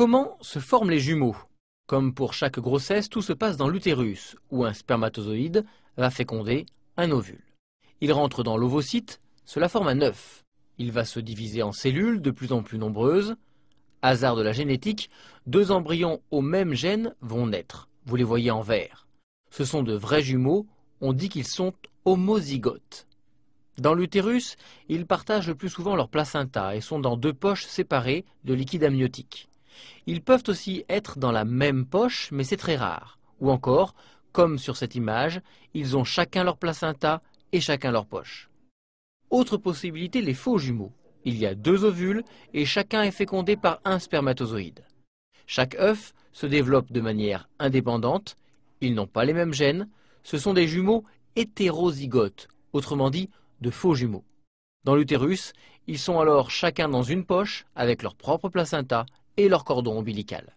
Comment se forment les jumeaux Comme pour chaque grossesse, tout se passe dans l'utérus, où un spermatozoïde va féconder un ovule. Il rentre dans l'ovocyte, cela forme un œuf. Il va se diviser en cellules de plus en plus nombreuses. Hasard de la génétique, deux embryons au même gène vont naître. Vous les voyez en vert. Ce sont de vrais jumeaux, on dit qu'ils sont homozygotes. Dans l'utérus, ils partagent le plus souvent leur placenta et sont dans deux poches séparées de liquide amniotique. Ils peuvent aussi être dans la même poche, mais c'est très rare. Ou encore, comme sur cette image, ils ont chacun leur placenta et chacun leur poche. Autre possibilité, les faux jumeaux. Il y a deux ovules et chacun est fécondé par un spermatozoïde. Chaque œuf se développe de manière indépendante, ils n'ont pas les mêmes gènes, ce sont des jumeaux hétérozygotes, autrement dit de faux jumeaux. Dans l'utérus, ils sont alors chacun dans une poche avec leur propre placenta et leur cordon ombilical.